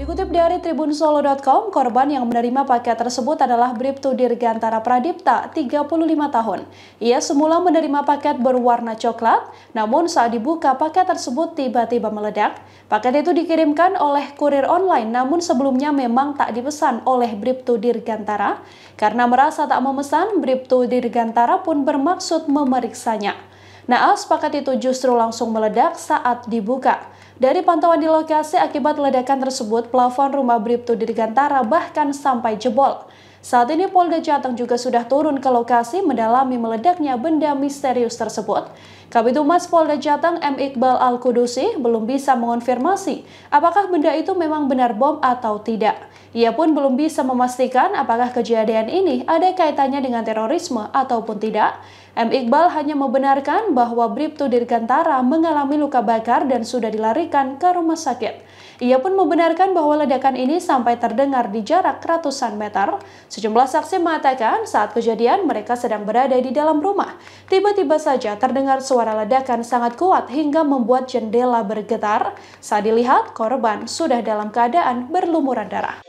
Dikutip dari tribunsolo.com, korban yang menerima paket tersebut adalah Bribtu Dirgantara Pradipta, 35 tahun. Ia semula menerima paket berwarna coklat, namun saat dibuka paket tersebut tiba-tiba meledak. Paket itu dikirimkan oleh kurir online, namun sebelumnya memang tak dipesan oleh Bribtu Dirgantara. Karena merasa tak memesan, Bribtu Dirgantara pun bermaksud memeriksanya. Naas paket itu justru langsung meledak saat dibuka. Dari pantauan di lokasi akibat ledakan tersebut, plafon rumah Bribtu Dirgantara bahkan sampai jebol. Saat ini Polda Jateng juga sudah turun ke lokasi mendalami meledaknya benda misterius tersebut. Kabit Humas Polda Jateng M. Iqbal Al-Kudusi belum bisa mengonfirmasi apakah benda itu memang benar bom atau tidak. Ia pun belum bisa memastikan apakah kejadian ini ada kaitannya dengan terorisme ataupun tidak. M. Iqbal hanya membenarkan bahwa Bribtu Dirgantara mengalami luka bakar dan sudah dilarikan ke rumah sakit. Ia pun membenarkan bahwa ledakan ini sampai terdengar di jarak ratusan meter. Sejumlah saksi mengatakan saat kejadian mereka sedang berada di dalam rumah. Tiba-tiba saja terdengar suara ledakan sangat kuat hingga membuat jendela bergetar. Saat dilihat, korban sudah dalam keadaan berlumuran darah.